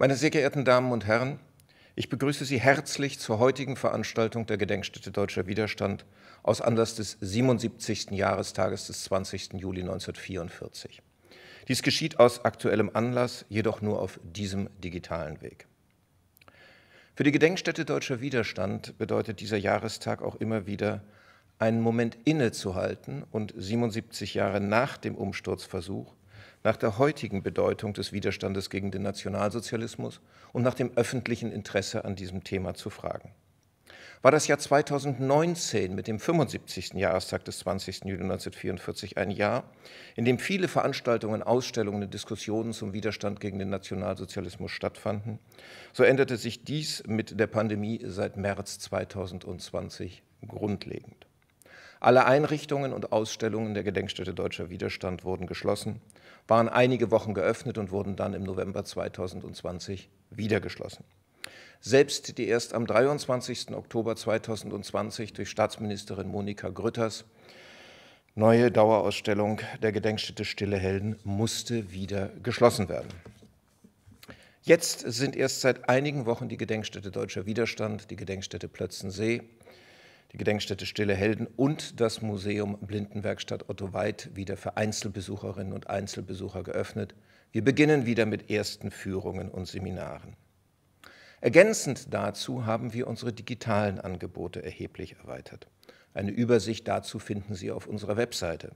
Meine sehr geehrten Damen und Herren, ich begrüße Sie herzlich zur heutigen Veranstaltung der Gedenkstätte Deutscher Widerstand aus Anlass des 77. Jahrestages des 20. Juli 1944. Dies geschieht aus aktuellem Anlass, jedoch nur auf diesem digitalen Weg. Für die Gedenkstätte Deutscher Widerstand bedeutet dieser Jahrestag auch immer wieder, einen Moment innezuhalten und 77 Jahre nach dem Umsturzversuch nach der heutigen Bedeutung des Widerstandes gegen den Nationalsozialismus und nach dem öffentlichen Interesse an diesem Thema zu fragen. War das Jahr 2019 mit dem 75. Jahrestag des 20. Juli 1944 ein Jahr, in dem viele Veranstaltungen, Ausstellungen und Diskussionen zum Widerstand gegen den Nationalsozialismus stattfanden, so änderte sich dies mit der Pandemie seit März 2020 grundlegend. Alle Einrichtungen und Ausstellungen der Gedenkstätte Deutscher Widerstand wurden geschlossen waren einige Wochen geöffnet und wurden dann im November 2020 wieder geschlossen. Selbst die erst am 23. Oktober 2020 durch Staatsministerin Monika Grütters neue Dauerausstellung der Gedenkstätte Stille Helden musste wieder geschlossen werden. Jetzt sind erst seit einigen Wochen die Gedenkstätte Deutscher Widerstand, die Gedenkstätte Plötzensee die Gedenkstätte Stille Helden und das Museum Blindenwerkstatt Otto Weid wieder für Einzelbesucherinnen und Einzelbesucher geöffnet. Wir beginnen wieder mit ersten Führungen und Seminaren. Ergänzend dazu haben wir unsere digitalen Angebote erheblich erweitert. Eine Übersicht dazu finden Sie auf unserer Webseite.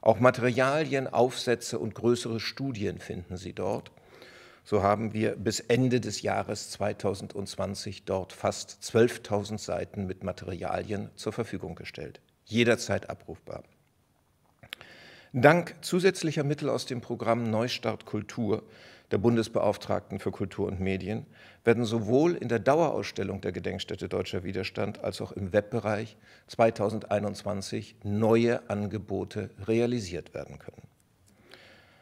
Auch Materialien, Aufsätze und größere Studien finden Sie dort so haben wir bis Ende des Jahres 2020 dort fast 12.000 Seiten mit Materialien zur Verfügung gestellt, jederzeit abrufbar. Dank zusätzlicher Mittel aus dem Programm Neustart Kultur der Bundesbeauftragten für Kultur und Medien werden sowohl in der Dauerausstellung der Gedenkstätte Deutscher Widerstand als auch im Webbereich 2021 neue Angebote realisiert werden können.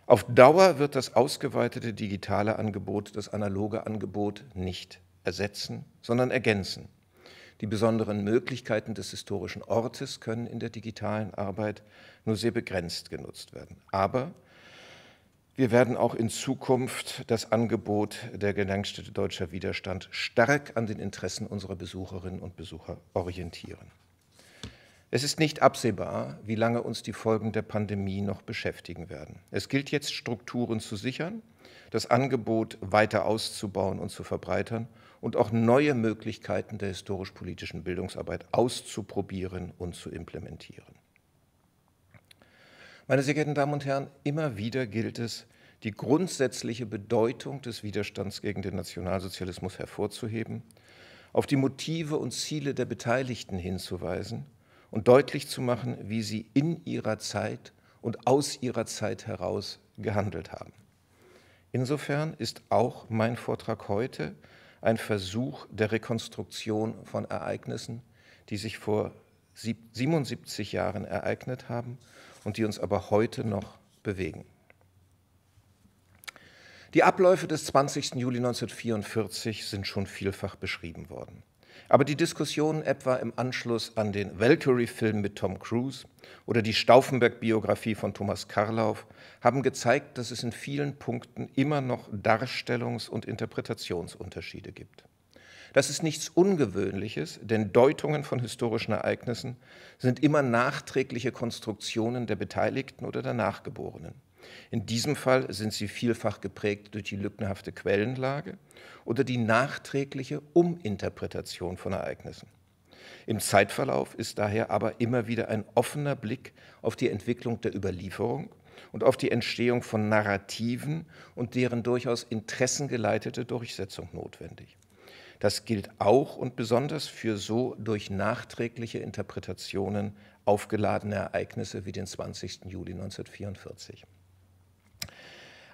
Auf Dauer wird das ausgeweitete digitale Angebot das analoge Angebot nicht ersetzen, sondern ergänzen. Die besonderen Möglichkeiten des historischen Ortes können in der digitalen Arbeit nur sehr begrenzt genutzt werden. Aber wir werden auch in Zukunft das Angebot der Gedenkstätte Deutscher Widerstand stark an den Interessen unserer Besucherinnen und Besucher orientieren. Es ist nicht absehbar, wie lange uns die Folgen der Pandemie noch beschäftigen werden. Es gilt jetzt, Strukturen zu sichern, das Angebot weiter auszubauen und zu verbreitern und auch neue Möglichkeiten der historisch-politischen Bildungsarbeit auszuprobieren und zu implementieren. Meine sehr geehrten Damen und Herren, immer wieder gilt es, die grundsätzliche Bedeutung des Widerstands gegen den Nationalsozialismus hervorzuheben, auf die Motive und Ziele der Beteiligten hinzuweisen und deutlich zu machen, wie sie in ihrer Zeit und aus ihrer Zeit heraus gehandelt haben. Insofern ist auch mein Vortrag heute ein Versuch der Rekonstruktion von Ereignissen, die sich vor 77 Jahren ereignet haben und die uns aber heute noch bewegen. Die Abläufe des 20. Juli 1944 sind schon vielfach beschrieben worden. Aber die Diskussionen etwa im Anschluss an den Valkyrie-Film mit Tom Cruise oder die Stauffenberg-Biografie von Thomas Karlauf haben gezeigt, dass es in vielen Punkten immer noch Darstellungs- und Interpretationsunterschiede gibt. Das ist nichts Ungewöhnliches, denn Deutungen von historischen Ereignissen sind immer nachträgliche Konstruktionen der Beteiligten oder der Nachgeborenen. In diesem Fall sind sie vielfach geprägt durch die lückenhafte Quellenlage oder die nachträgliche Uminterpretation von Ereignissen. Im Zeitverlauf ist daher aber immer wieder ein offener Blick auf die Entwicklung der Überlieferung und auf die Entstehung von Narrativen und deren durchaus interessengeleitete Durchsetzung notwendig. Das gilt auch und besonders für so durch nachträgliche Interpretationen aufgeladene Ereignisse wie den 20. Juli 1944.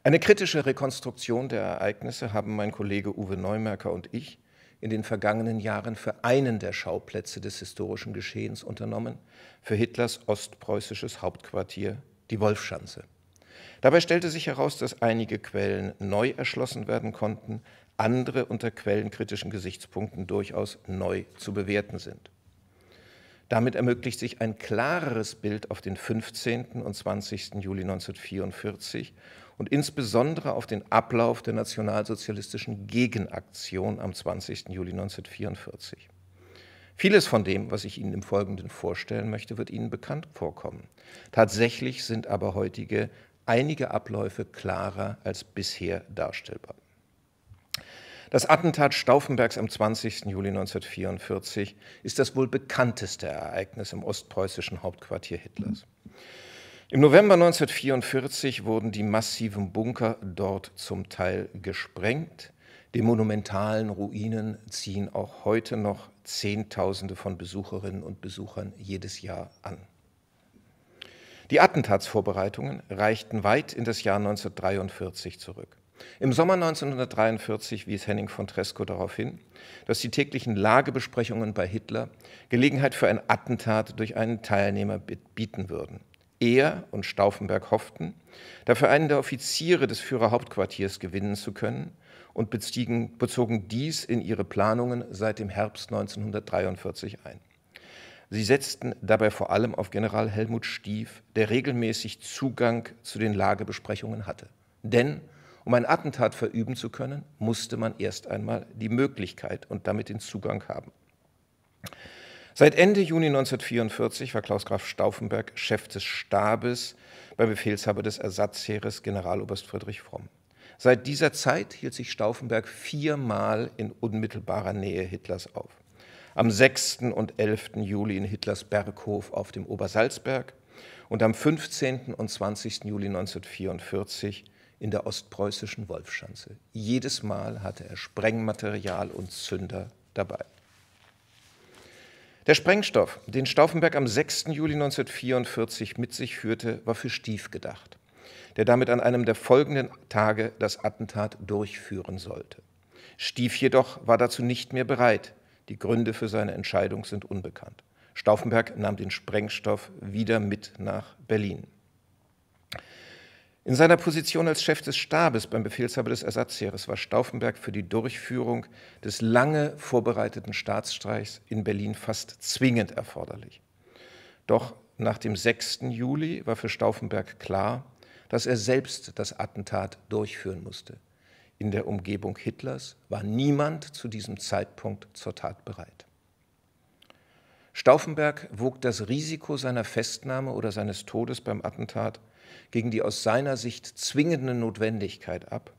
Eine kritische Rekonstruktion der Ereignisse haben mein Kollege Uwe Neumerker und ich in den vergangenen Jahren für einen der Schauplätze des historischen Geschehens unternommen, für Hitlers ostpreußisches Hauptquartier, die Wolfschanze. Dabei stellte sich heraus, dass einige Quellen neu erschlossen werden konnten, andere unter quellenkritischen Gesichtspunkten durchaus neu zu bewerten sind. Damit ermöglicht sich ein klareres Bild auf den 15. und 20. Juli 1944 und insbesondere auf den Ablauf der nationalsozialistischen Gegenaktion am 20. Juli 1944. Vieles von dem, was ich Ihnen im Folgenden vorstellen möchte, wird Ihnen bekannt vorkommen. Tatsächlich sind aber heutige einige Abläufe klarer als bisher darstellbar. Das Attentat Stauffenbergs am 20. Juli 1944 ist das wohl bekannteste Ereignis im ostpreußischen Hauptquartier Hitlers. Im November 1944 wurden die massiven Bunker dort zum Teil gesprengt. Die monumentalen Ruinen ziehen auch heute noch Zehntausende von Besucherinnen und Besuchern jedes Jahr an. Die Attentatsvorbereitungen reichten weit in das Jahr 1943 zurück. Im Sommer 1943 wies Henning von Tresco darauf hin, dass die täglichen Lagebesprechungen bei Hitler Gelegenheit für ein Attentat durch einen Teilnehmer bieten würden. Er und Stauffenberg hofften, dafür einen der Offiziere des Führerhauptquartiers gewinnen zu können und beziegen, bezogen dies in ihre Planungen seit dem Herbst 1943 ein. Sie setzten dabei vor allem auf General Helmut Stief, der regelmäßig Zugang zu den Lagebesprechungen hatte. Denn um ein Attentat verüben zu können, musste man erst einmal die Möglichkeit und damit den Zugang haben. Seit Ende Juni 1944 war Klaus Graf Stauffenberg Chef des Stabes beim Befehlshaber des Ersatzheeres Generaloberst Friedrich Fromm. Seit dieser Zeit hielt sich Stauffenberg viermal in unmittelbarer Nähe Hitlers auf. Am 6. und 11. Juli in Hitlers Berghof auf dem Obersalzberg und am 15. und 20. Juli 1944 in der ostpreußischen Wolfschanze. Jedes Mal hatte er Sprengmaterial und Zünder dabei. Der Sprengstoff, den Stauffenberg am 6. Juli 1944 mit sich führte, war für Stief gedacht, der damit an einem der folgenden Tage das Attentat durchführen sollte. Stief jedoch war dazu nicht mehr bereit. Die Gründe für seine Entscheidung sind unbekannt. Stauffenberg nahm den Sprengstoff wieder mit nach Berlin. In seiner Position als Chef des Stabes beim Befehlshaber des Ersatzheeres war Stauffenberg für die Durchführung des lange vorbereiteten Staatsstreichs in Berlin fast zwingend erforderlich. Doch nach dem 6. Juli war für Stauffenberg klar, dass er selbst das Attentat durchführen musste. In der Umgebung Hitlers war niemand zu diesem Zeitpunkt zur Tat bereit. Stauffenberg wog das Risiko seiner Festnahme oder seines Todes beim Attentat gegen die aus seiner Sicht zwingende Notwendigkeit ab,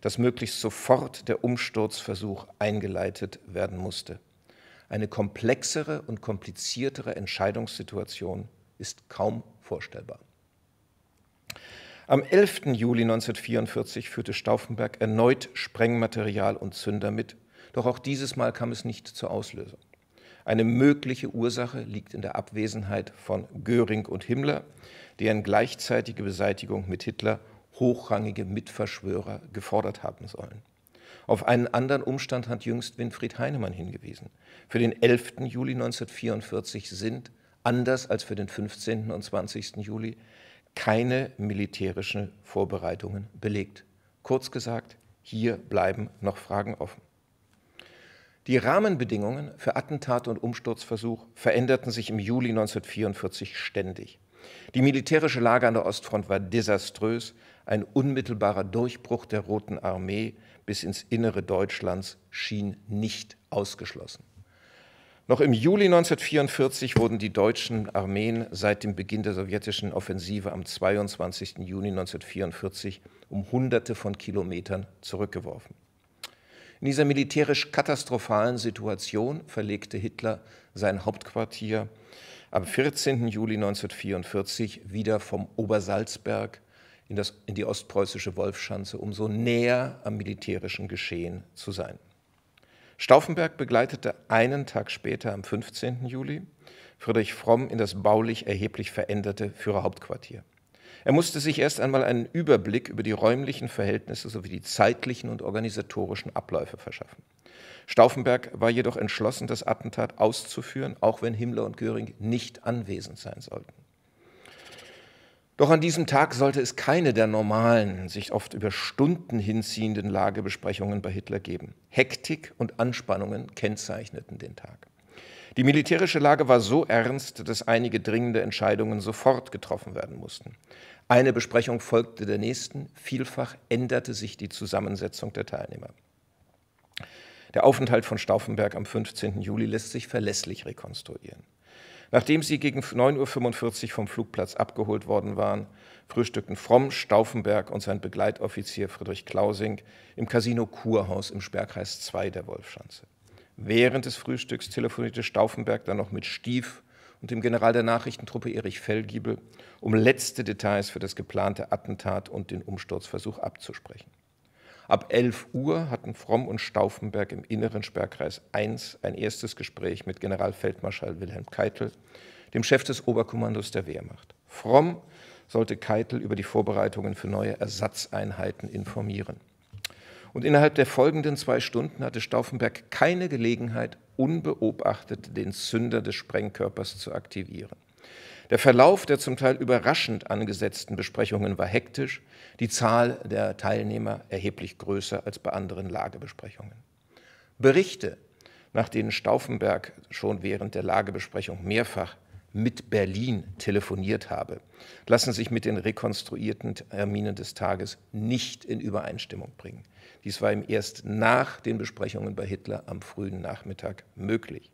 dass möglichst sofort der Umsturzversuch eingeleitet werden musste. Eine komplexere und kompliziertere Entscheidungssituation ist kaum vorstellbar. Am 11. Juli 1944 führte Stauffenberg erneut Sprengmaterial und Zünder mit, doch auch dieses Mal kam es nicht zur Auslösung. Eine mögliche Ursache liegt in der Abwesenheit von Göring und Himmler, deren gleichzeitige Beseitigung mit Hitler hochrangige Mitverschwörer gefordert haben sollen. Auf einen anderen Umstand hat jüngst Winfried Heinemann hingewiesen. Für den 11. Juli 1944 sind, anders als für den 15. und 20. Juli, keine militärischen Vorbereitungen belegt. Kurz gesagt, hier bleiben noch Fragen offen. Die Rahmenbedingungen für Attentat und Umsturzversuch veränderten sich im Juli 1944 ständig. Die militärische Lage an der Ostfront war desaströs. Ein unmittelbarer Durchbruch der Roten Armee bis ins Innere Deutschlands schien nicht ausgeschlossen. Noch im Juli 1944 wurden die deutschen Armeen seit dem Beginn der sowjetischen Offensive am 22. Juni 1944 um Hunderte von Kilometern zurückgeworfen. In dieser militärisch katastrophalen Situation verlegte Hitler sein Hauptquartier am 14. Juli 1944 wieder vom Obersalzberg in, das, in die ostpreußische Wolfschanze, um so näher am militärischen Geschehen zu sein. Stauffenberg begleitete einen Tag später, am 15. Juli, Friedrich Fromm in das baulich erheblich veränderte Führerhauptquartier. Er musste sich erst einmal einen Überblick über die räumlichen Verhältnisse sowie die zeitlichen und organisatorischen Abläufe verschaffen. Stauffenberg war jedoch entschlossen, das Attentat auszuführen, auch wenn Himmler und Göring nicht anwesend sein sollten. Doch an diesem Tag sollte es keine der normalen, sich oft über Stunden hinziehenden Lagebesprechungen bei Hitler geben. Hektik und Anspannungen kennzeichneten den Tag. Die militärische Lage war so ernst, dass einige dringende Entscheidungen sofort getroffen werden mussten. Eine Besprechung folgte der nächsten, vielfach änderte sich die Zusammensetzung der Teilnehmer. Der Aufenthalt von Stauffenberg am 15. Juli lässt sich verlässlich rekonstruieren. Nachdem sie gegen 9.45 Uhr vom Flugplatz abgeholt worden waren, frühstückten Fromm, Stauffenberg und sein Begleitoffizier Friedrich Klausing im Casino Kurhaus im Sperrkreis 2 der Wolfschanze. Während des Frühstücks telefonierte Stauffenberg dann noch mit Stief und dem General der Nachrichtentruppe Erich Fellgiebel, um letzte Details für das geplante Attentat und den Umsturzversuch abzusprechen. Ab 11 Uhr hatten Fromm und Stauffenberg im inneren Sperrkreis 1 ein erstes Gespräch mit Generalfeldmarschall Wilhelm Keitel, dem Chef des Oberkommandos der Wehrmacht. Fromm sollte Keitel über die Vorbereitungen für neue Ersatzeinheiten informieren. Und innerhalb der folgenden zwei Stunden hatte Stauffenberg keine Gelegenheit, unbeobachtet den Zünder des Sprengkörpers zu aktivieren. Der Verlauf der zum Teil überraschend angesetzten Besprechungen war hektisch, die Zahl der Teilnehmer erheblich größer als bei anderen Lagebesprechungen. Berichte, nach denen Stauffenberg schon während der Lagebesprechung mehrfach mit Berlin telefoniert habe, lassen sich mit den rekonstruierten Terminen des Tages nicht in Übereinstimmung bringen. Dies war ihm erst nach den Besprechungen bei Hitler am frühen Nachmittag möglich.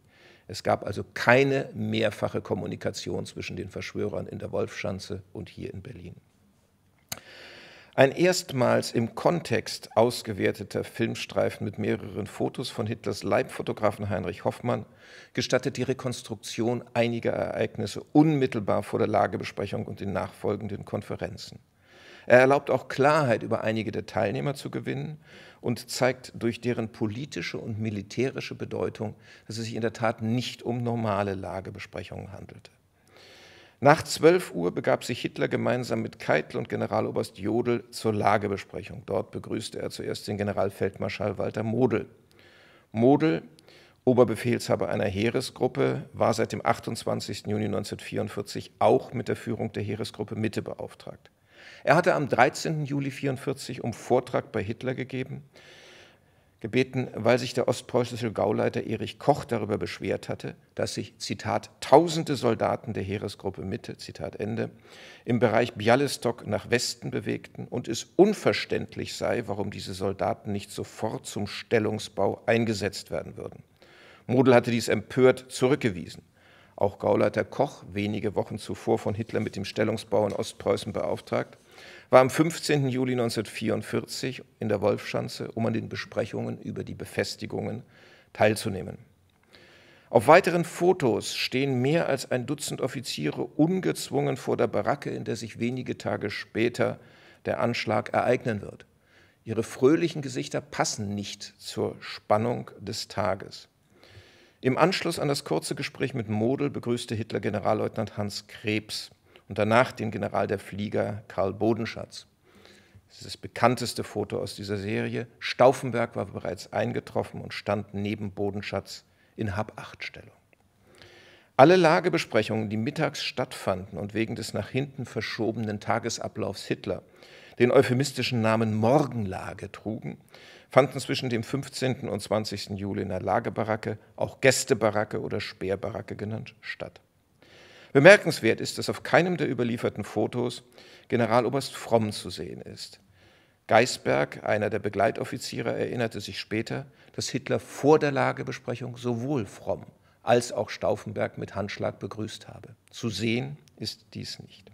Es gab also keine mehrfache Kommunikation zwischen den Verschwörern in der Wolfschanze und hier in Berlin. Ein erstmals im Kontext ausgewerteter Filmstreifen mit mehreren Fotos von Hitlers Leibfotografen Heinrich Hoffmann gestattet die Rekonstruktion einiger Ereignisse unmittelbar vor der Lagebesprechung und den nachfolgenden Konferenzen. Er erlaubt auch Klarheit über einige der Teilnehmer zu gewinnen und zeigt durch deren politische und militärische Bedeutung, dass es sich in der Tat nicht um normale Lagebesprechungen handelte. Nach 12 Uhr begab sich Hitler gemeinsam mit Keitel und Generaloberst Jodl zur Lagebesprechung. Dort begrüßte er zuerst den Generalfeldmarschall Walter Model. Model, Oberbefehlshaber einer Heeresgruppe, war seit dem 28. Juni 1944 auch mit der Führung der Heeresgruppe Mitte beauftragt. Er hatte am 13. Juli 1944 um Vortrag bei Hitler gegeben, gebeten, weil sich der ostpreußische Gauleiter Erich Koch darüber beschwert hatte, dass sich, Zitat, tausende Soldaten der Heeresgruppe Mitte, Zitat Ende, im Bereich Bialystok nach Westen bewegten und es unverständlich sei, warum diese Soldaten nicht sofort zum Stellungsbau eingesetzt werden würden. Model hatte dies empört zurückgewiesen auch Gauleiter Koch wenige Wochen zuvor von Hitler mit dem Stellungsbau in Ostpreußen beauftragt, war am 15. Juli 1944 in der Wolfschanze, um an den Besprechungen über die Befestigungen teilzunehmen. Auf weiteren Fotos stehen mehr als ein Dutzend Offiziere ungezwungen vor der Baracke, in der sich wenige Tage später der Anschlag ereignen wird. Ihre fröhlichen Gesichter passen nicht zur Spannung des Tages. Im Anschluss an das kurze Gespräch mit Model begrüßte Hitler Generalleutnant Hans Krebs und danach den General der Flieger Karl Bodenschatz. Das ist das bekannteste Foto aus dieser Serie. Stauffenberg war bereits eingetroffen und stand neben Bodenschatz in Hab-8-Stellung. Alle Lagebesprechungen, die mittags stattfanden und wegen des nach hinten verschobenen Tagesablaufs Hitler den euphemistischen Namen Morgenlage trugen, fanden zwischen dem 15. und 20. Juli in der Lagebaracke, auch Gästebaracke oder Speerbaracke genannt, statt. Bemerkenswert ist, dass auf keinem der überlieferten Fotos Generaloberst Fromm zu sehen ist. Geisberg, einer der Begleitoffiziere, erinnerte sich später, dass Hitler vor der Lagebesprechung sowohl Fromm als auch Stauffenberg mit Handschlag begrüßt habe. Zu sehen ist dies nicht.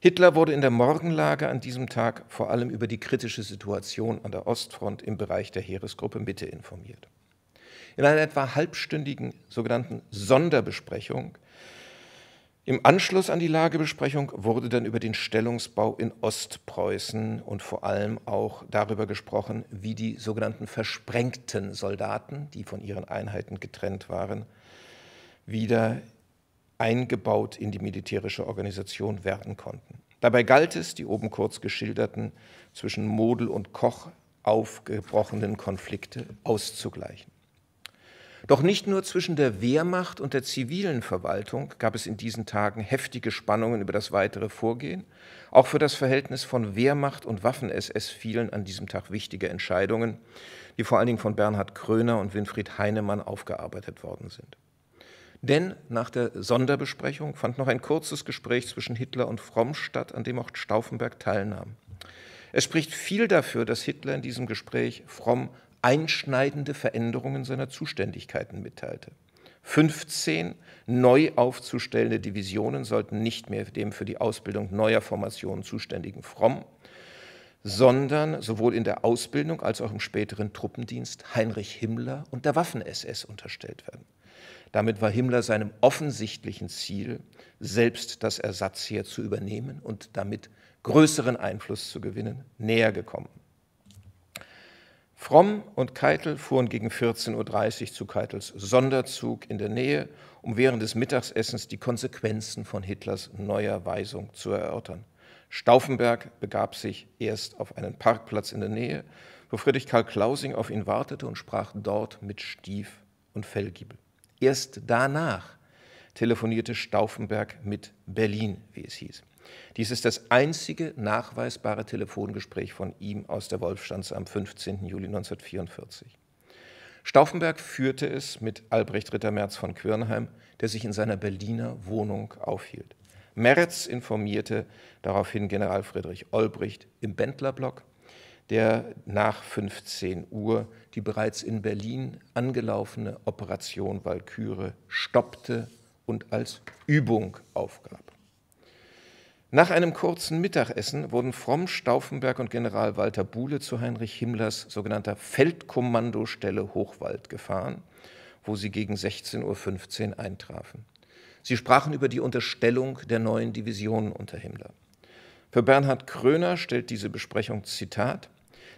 Hitler wurde in der Morgenlage an diesem Tag vor allem über die kritische Situation an der Ostfront im Bereich der Heeresgruppe Mitte informiert. In einer etwa halbstündigen sogenannten Sonderbesprechung im Anschluss an die Lagebesprechung wurde dann über den Stellungsbau in Ostpreußen und vor allem auch darüber gesprochen, wie die sogenannten versprengten Soldaten, die von ihren Einheiten getrennt waren, wieder eingebaut in die militärische Organisation werden konnten. Dabei galt es, die oben kurz geschilderten zwischen Model und Koch aufgebrochenen Konflikte auszugleichen. Doch nicht nur zwischen der Wehrmacht und der zivilen Verwaltung gab es in diesen Tagen heftige Spannungen über das weitere Vorgehen. Auch für das Verhältnis von Wehrmacht und Waffen-SS fielen an diesem Tag wichtige Entscheidungen, die vor allen Dingen von Bernhard Kröner und Winfried Heinemann aufgearbeitet worden sind. Denn nach der Sonderbesprechung fand noch ein kurzes Gespräch zwischen Hitler und Fromm statt, an dem auch Stauffenberg teilnahm. Es spricht viel dafür, dass Hitler in diesem Gespräch Fromm einschneidende Veränderungen seiner Zuständigkeiten mitteilte. 15 neu aufzustellende Divisionen sollten nicht mehr dem für die Ausbildung neuer Formationen zuständigen Fromm, sondern sowohl in der Ausbildung als auch im späteren Truppendienst Heinrich Himmler und der Waffen-SS unterstellt werden. Damit war Himmler seinem offensichtlichen Ziel, selbst das Ersatzheer zu übernehmen und damit größeren Einfluss zu gewinnen, näher gekommen. Fromm und Keitel fuhren gegen 14.30 Uhr zu Keitels Sonderzug in der Nähe, um während des Mittagessens die Konsequenzen von Hitlers neuer Weisung zu erörtern. Stauffenberg begab sich erst auf einen Parkplatz in der Nähe, wo Friedrich Karl Klausing auf ihn wartete und sprach dort mit Stief und Fellgiebel. Erst danach telefonierte Stauffenberg mit Berlin, wie es hieß. Dies ist das einzige nachweisbare Telefongespräch von ihm aus der Wolfstanze am 15. Juli 1944. Stauffenberg führte es mit Albrecht Ritter Merz von Quirnheim, der sich in seiner Berliner Wohnung aufhielt. Merz informierte daraufhin General Friedrich Olbricht im Bendlerblock, der nach 15 Uhr die bereits in Berlin angelaufene Operation Walküre stoppte und als Übung aufgab. Nach einem kurzen Mittagessen wurden Fromm, Stauffenberg und General Walter Buhle zu Heinrich Himmlers sogenannter Feldkommandostelle Hochwald gefahren, wo sie gegen 16.15 Uhr eintrafen. Sie sprachen über die Unterstellung der neuen Divisionen unter Himmler. Für Bernhard Kröner stellt diese Besprechung Zitat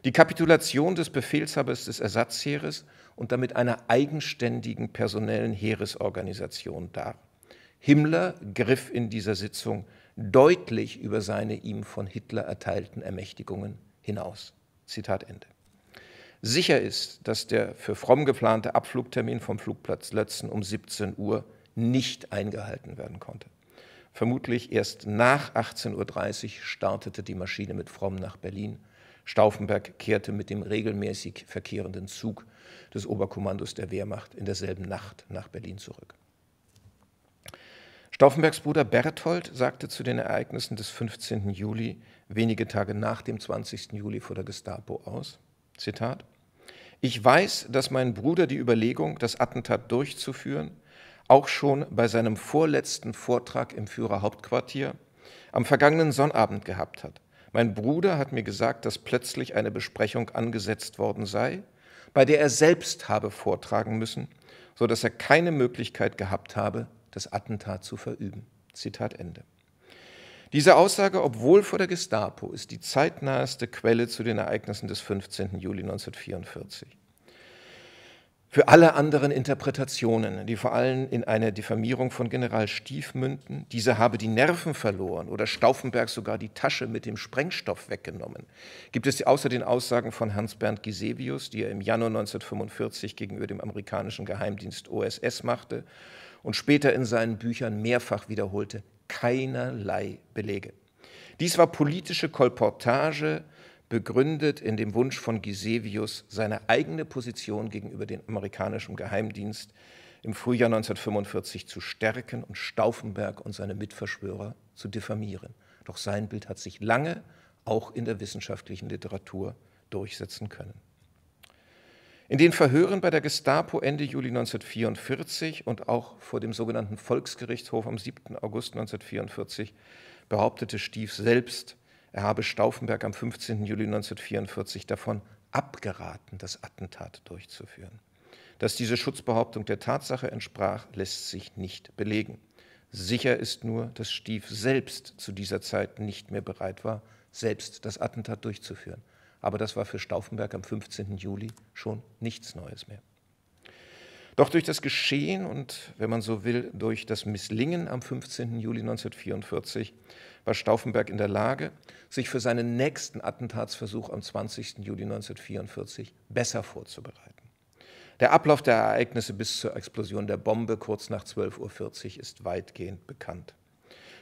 die Kapitulation des Befehlshabers des Ersatzheeres und damit einer eigenständigen personellen Heeresorganisation dar. Himmler griff in dieser Sitzung deutlich über seine ihm von Hitler erteilten Ermächtigungen hinaus. Zitat Ende. Sicher ist, dass der für Fromm geplante Abflugtermin vom Flugplatz Lötzen um 17 Uhr nicht eingehalten werden konnte. Vermutlich erst nach 18.30 Uhr startete die Maschine mit Fromm nach Berlin Stauffenberg kehrte mit dem regelmäßig verkehrenden Zug des Oberkommandos der Wehrmacht in derselben Nacht nach Berlin zurück. Stauffenbergs Bruder Berthold sagte zu den Ereignissen des 15. Juli wenige Tage nach dem 20. Juli vor der Gestapo aus, Zitat, ich weiß, dass mein Bruder die Überlegung, das Attentat durchzuführen, auch schon bei seinem vorletzten Vortrag im Führerhauptquartier am vergangenen Sonnabend gehabt hat. Mein Bruder hat mir gesagt, dass plötzlich eine Besprechung angesetzt worden sei, bei der er selbst habe vortragen müssen, so dass er keine Möglichkeit gehabt habe, das Attentat zu verüben. Zitat Ende. Diese Aussage, obwohl vor der Gestapo, ist die zeitnaheste Quelle zu den Ereignissen des 15. Juli 1944 für alle anderen Interpretationen, die vor allem in eine Diffamierung von General Stief münden. Dieser habe die Nerven verloren oder Stauffenberg sogar die Tasche mit dem Sprengstoff weggenommen. Gibt es außer den Aussagen von Hans-Bernd Gisevius, die er im Januar 1945 gegenüber dem amerikanischen Geheimdienst OSS machte und später in seinen Büchern mehrfach wiederholte, keinerlei Belege. Dies war politische Kolportage begründet in dem Wunsch von Gisevius, seine eigene Position gegenüber dem amerikanischen Geheimdienst im Frühjahr 1945 zu stärken und Stauffenberg und seine Mitverschwörer zu diffamieren. Doch sein Bild hat sich lange auch in der wissenschaftlichen Literatur durchsetzen können. In den Verhören bei der Gestapo Ende Juli 1944 und auch vor dem sogenannten Volksgerichtshof am 7. August 1944 behauptete Stief selbst, er habe Stauffenberg am 15. Juli 1944 davon abgeraten, das Attentat durchzuführen. Dass diese Schutzbehauptung der Tatsache entsprach, lässt sich nicht belegen. Sicher ist nur, dass Stief selbst zu dieser Zeit nicht mehr bereit war, selbst das Attentat durchzuführen. Aber das war für Stauffenberg am 15. Juli schon nichts Neues mehr. Doch durch das Geschehen und, wenn man so will, durch das Misslingen am 15. Juli 1944 war Stauffenberg in der Lage, sich für seinen nächsten Attentatsversuch am 20. Juli 1944 besser vorzubereiten. Der Ablauf der Ereignisse bis zur Explosion der Bombe kurz nach 12.40 Uhr ist weitgehend bekannt.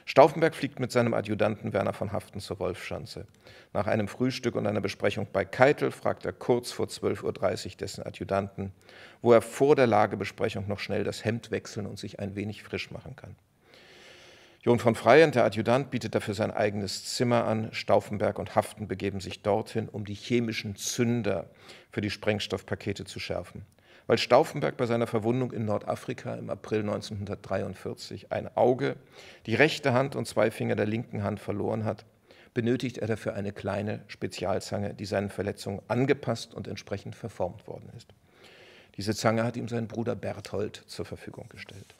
Stauffenberg fliegt mit seinem Adjutanten Werner von Haften zur Wolfschanze. Nach einem Frühstück und einer Besprechung bei Keitel fragt er kurz vor 12.30 Uhr dessen Adjutanten, wo er vor der Lagebesprechung noch schnell das Hemd wechseln und sich ein wenig frisch machen kann. John von Freyend, der Adjutant, bietet dafür sein eigenes Zimmer an. Stauffenberg und Haften begeben sich dorthin, um die chemischen Zünder für die Sprengstoffpakete zu schärfen. Weil Stauffenberg bei seiner Verwundung in Nordafrika im April 1943 ein Auge, die rechte Hand und zwei Finger der linken Hand verloren hat, benötigt er dafür eine kleine Spezialzange, die seinen Verletzungen angepasst und entsprechend verformt worden ist. Diese Zange hat ihm sein Bruder Berthold zur Verfügung gestellt.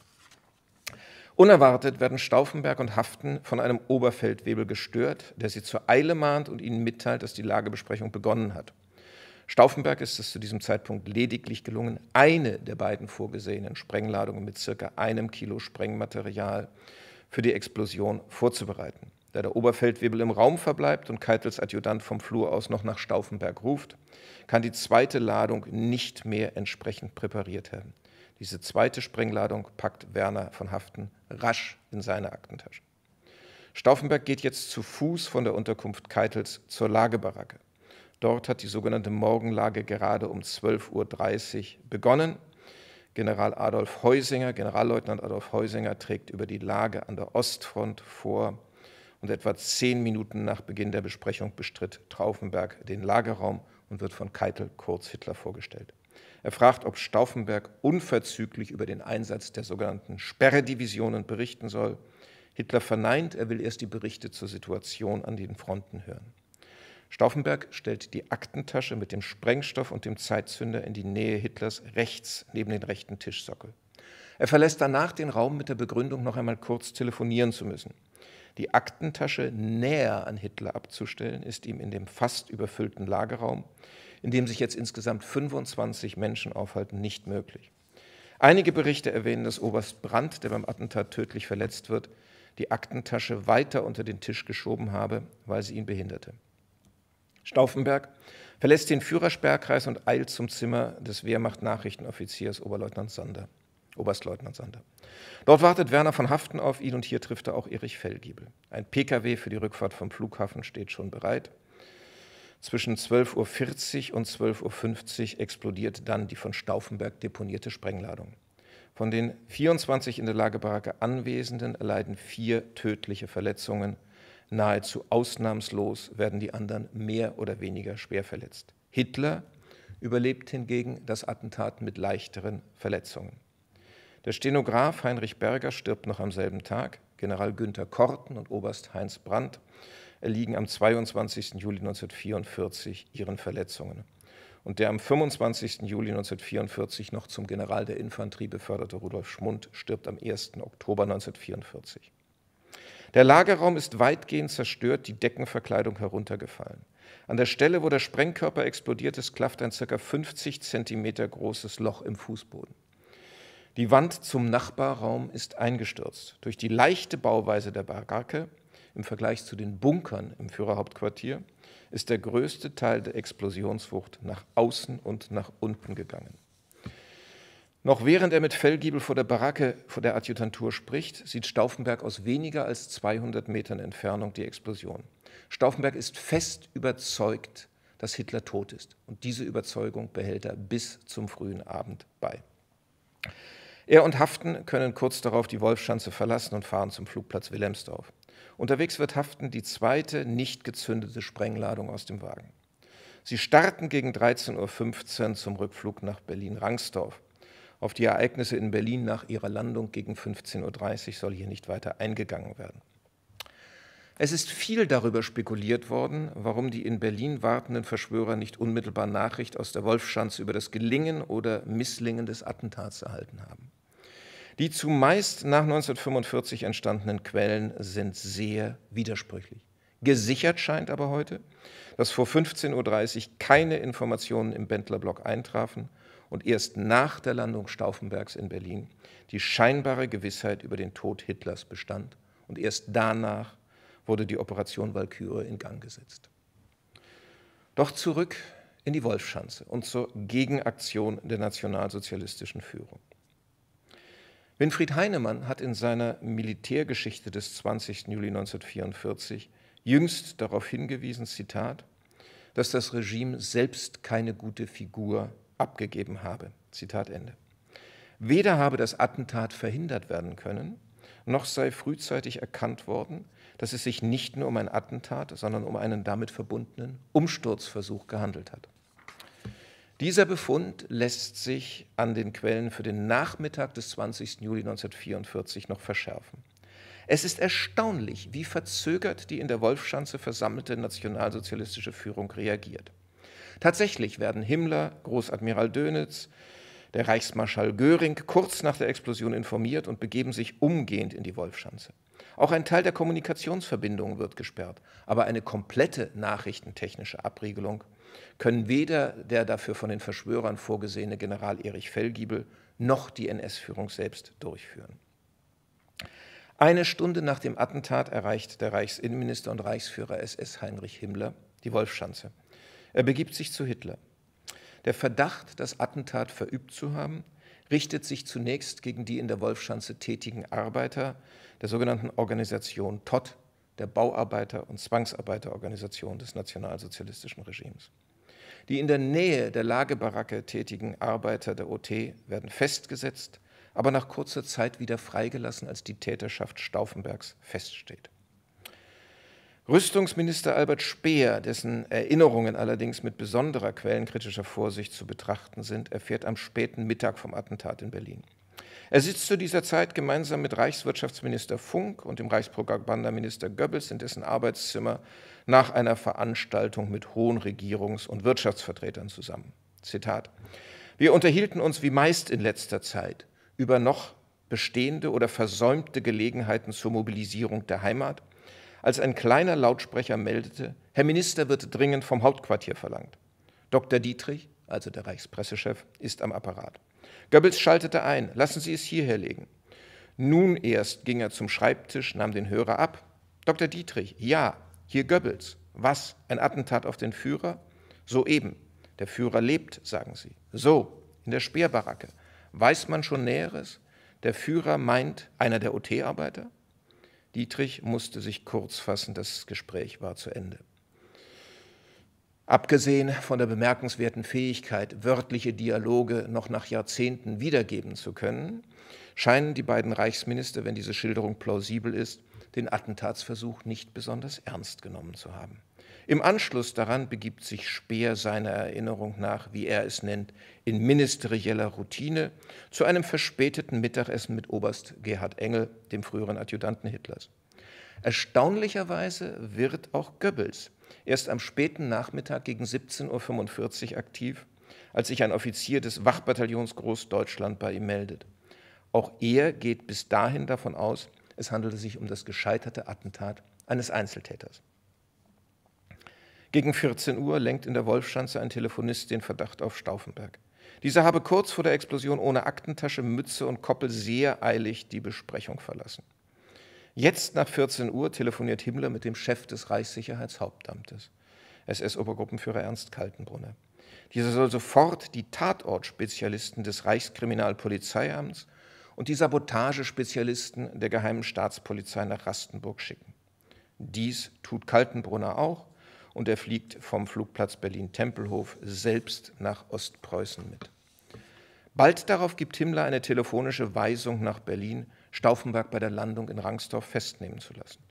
Unerwartet werden Stauffenberg und Haften von einem Oberfeldwebel gestört, der sie zur Eile mahnt und ihnen mitteilt, dass die Lagebesprechung begonnen hat. Stauffenberg ist es zu diesem Zeitpunkt lediglich gelungen, eine der beiden vorgesehenen Sprengladungen mit circa einem Kilo Sprengmaterial für die Explosion vorzubereiten. Da der Oberfeldwebel im Raum verbleibt und Keitels Adjutant vom Flur aus noch nach Stauffenberg ruft, kann die zweite Ladung nicht mehr entsprechend präpariert werden. Diese zweite Sprengladung packt Werner von Haften rasch in seine Aktentasche. Stauffenberg geht jetzt zu Fuß von der Unterkunft Keitels zur Lagebaracke. Dort hat die sogenannte Morgenlage gerade um 12.30 Uhr begonnen. General Adolf Heusinger, Generalleutnant Adolf Heusinger trägt über die Lage an der Ostfront vor und etwa zehn Minuten nach Beginn der Besprechung bestritt Traubenberg den Lagerraum und wird von Keitel kurz Hitler vorgestellt. Er fragt, ob Stauffenberg unverzüglich über den Einsatz der sogenannten Sperredivisionen berichten soll. Hitler verneint, er will erst die Berichte zur Situation an den Fronten hören. Stauffenberg stellt die Aktentasche mit dem Sprengstoff und dem Zeitzünder in die Nähe Hitlers rechts neben den rechten Tischsockel. Er verlässt danach den Raum mit der Begründung, noch einmal kurz telefonieren zu müssen. Die Aktentasche näher an Hitler abzustellen, ist ihm in dem fast überfüllten Lagerraum in dem sich jetzt insgesamt 25 Menschen aufhalten, nicht möglich. Einige Berichte erwähnen, dass Oberst Brandt, der beim Attentat tödlich verletzt wird, die Aktentasche weiter unter den Tisch geschoben habe, weil sie ihn behinderte. Stauffenberg verlässt den Führersperrkreis und eilt zum Zimmer des Wehrmacht-Nachrichtenoffiziers Oberleutnant Sander. Oberstleutnant Sander. Dort wartet Werner von Haften auf ihn und hier trifft er auch Erich Fellgiebel. Ein PKW für die Rückfahrt vom Flughafen steht schon bereit. Zwischen 12.40 Uhr und 12.50 Uhr explodierte dann die von Stauffenberg deponierte Sprengladung. Von den 24 in der Lagebaracke Anwesenden erleiden vier tödliche Verletzungen. Nahezu ausnahmslos werden die anderen mehr oder weniger schwer verletzt. Hitler überlebt hingegen das Attentat mit leichteren Verletzungen. Der Stenograf Heinrich Berger stirbt noch am selben Tag, General Günther Korten und Oberst Heinz Brandt erliegen am 22. Juli 1944 ihren Verletzungen. Und der am 25. Juli 1944 noch zum General der Infanterie beförderte Rudolf Schmund stirbt am 1. Oktober 1944. Der Lagerraum ist weitgehend zerstört, die Deckenverkleidung heruntergefallen. An der Stelle, wo der Sprengkörper explodiert ist, klafft ein ca. 50 cm großes Loch im Fußboden. Die Wand zum Nachbarraum ist eingestürzt. Durch die leichte Bauweise der Baracke im Vergleich zu den Bunkern im Führerhauptquartier ist der größte Teil der Explosionswucht nach außen und nach unten gegangen. Noch während er mit Fellgiebel vor der Baracke vor der Adjutantur spricht, sieht Stauffenberg aus weniger als 200 Metern Entfernung die Explosion. Stauffenberg ist fest überzeugt, dass Hitler tot ist. Und diese Überzeugung behält er bis zum frühen Abend bei. Er und Haften können kurz darauf die Wolfschanze verlassen und fahren zum Flugplatz Wilhelmsdorf. Unterwegs wird Haften die zweite nicht gezündete Sprengladung aus dem Wagen. Sie starten gegen 13.15 Uhr zum Rückflug nach Berlin-Rangsdorf. Auf die Ereignisse in Berlin nach ihrer Landung gegen 15.30 Uhr soll hier nicht weiter eingegangen werden. Es ist viel darüber spekuliert worden, warum die in Berlin wartenden Verschwörer nicht unmittelbar Nachricht aus der Wolfschanze über das Gelingen oder Misslingen des Attentats erhalten haben. Die zumeist nach 1945 entstandenen Quellen sind sehr widersprüchlich. Gesichert scheint aber heute, dass vor 15.30 Uhr keine Informationen im Bendlerblock eintrafen und erst nach der Landung Stauffenbergs in Berlin die scheinbare Gewissheit über den Tod Hitlers bestand und erst danach wurde die Operation Walküre in Gang gesetzt. Doch zurück in die Wolfschanze und zur Gegenaktion der nationalsozialistischen Führung. Winfried Heinemann hat in seiner Militärgeschichte des 20. Juli 1944 jüngst darauf hingewiesen, Zitat, dass das Regime selbst keine gute Figur abgegeben habe. Zitat Ende. Weder habe das Attentat verhindert werden können, noch sei frühzeitig erkannt worden, dass es sich nicht nur um ein Attentat, sondern um einen damit verbundenen Umsturzversuch gehandelt hat. Dieser Befund lässt sich an den Quellen für den Nachmittag des 20. Juli 1944 noch verschärfen. Es ist erstaunlich, wie verzögert die in der Wolfschanze versammelte nationalsozialistische Führung reagiert. Tatsächlich werden Himmler, Großadmiral Dönitz, der Reichsmarschall Göring kurz nach der Explosion informiert und begeben sich umgehend in die Wolfschanze. Auch ein Teil der Kommunikationsverbindungen wird gesperrt, aber eine komplette nachrichtentechnische Abriegelung können weder der dafür von den Verschwörern vorgesehene General Erich Fellgiebel noch die NS-Führung selbst durchführen. Eine Stunde nach dem Attentat erreicht der Reichsinnenminister und Reichsführer SS Heinrich Himmler die Wolfschanze. Er begibt sich zu Hitler. Der Verdacht, das Attentat verübt zu haben, richtet sich zunächst gegen die in der Wolfschanze tätigen Arbeiter der sogenannten Organisation Todd der Bauarbeiter- und Zwangsarbeiterorganisation des nationalsozialistischen Regimes. Die in der Nähe der Lagebaracke tätigen Arbeiter der OT werden festgesetzt, aber nach kurzer Zeit wieder freigelassen, als die Täterschaft Stauffenbergs feststeht. Rüstungsminister Albert Speer, dessen Erinnerungen allerdings mit besonderer quellenkritischer Vorsicht zu betrachten sind, erfährt am späten Mittag vom Attentat in Berlin. Er sitzt zu dieser Zeit gemeinsam mit Reichswirtschaftsminister Funk und dem Reichspropagandaminister Goebbels in dessen Arbeitszimmer nach einer Veranstaltung mit hohen Regierungs- und Wirtschaftsvertretern zusammen. Zitat. Wir unterhielten uns wie meist in letzter Zeit über noch bestehende oder versäumte Gelegenheiten zur Mobilisierung der Heimat, als ein kleiner Lautsprecher meldete, Herr Minister wird dringend vom Hauptquartier verlangt. Dr. Dietrich, also der Reichspressechef, ist am Apparat. Goebbels schaltete ein, lassen Sie es hierher legen. Nun erst ging er zum Schreibtisch, nahm den Hörer ab. Dr. Dietrich, ja, hier Goebbels. Was? Ein Attentat auf den Führer? Soeben. Der Führer lebt, sagen Sie. So, in der Speerbaracke. Weiß man schon Näheres? Der Führer meint einer der OT-Arbeiter? Dietrich musste sich kurz fassen, das Gespräch war zu Ende abgesehen von der bemerkenswerten Fähigkeit, wörtliche Dialoge noch nach Jahrzehnten wiedergeben zu können, scheinen die beiden Reichsminister, wenn diese Schilderung plausibel ist, den Attentatsversuch nicht besonders ernst genommen zu haben. Im Anschluss daran begibt sich Speer seiner Erinnerung nach, wie er es nennt, in ministerieller Routine zu einem verspäteten Mittagessen mit Oberst Gerhard Engel, dem früheren Adjutanten Hitlers. Erstaunlicherweise wird auch Goebbels erst am späten Nachmittag gegen 17.45 Uhr aktiv, als sich ein Offizier des Wachbataillons Großdeutschland bei ihm meldet. Auch er geht bis dahin davon aus, es handelte sich um das gescheiterte Attentat eines Einzeltäters. Gegen 14 Uhr lenkt in der Wolfschanze ein Telefonist den Verdacht auf Stauffenberg. Dieser habe kurz vor der Explosion ohne Aktentasche, Mütze und Koppel sehr eilig die Besprechung verlassen. Jetzt nach 14 Uhr telefoniert Himmler mit dem Chef des Reichssicherheitshauptamtes, SS-Obergruppenführer Ernst Kaltenbrunner. Dieser soll sofort die Tatortspezialisten des Reichskriminalpolizeiamts und die Sabotagespezialisten der Geheimen Staatspolizei nach Rastenburg schicken. Dies tut Kaltenbrunner auch und er fliegt vom Flugplatz Berlin-Tempelhof selbst nach Ostpreußen mit. Bald darauf gibt Himmler eine telefonische Weisung nach Berlin, Stauffenberg bei der Landung in Rangsdorf festnehmen zu lassen.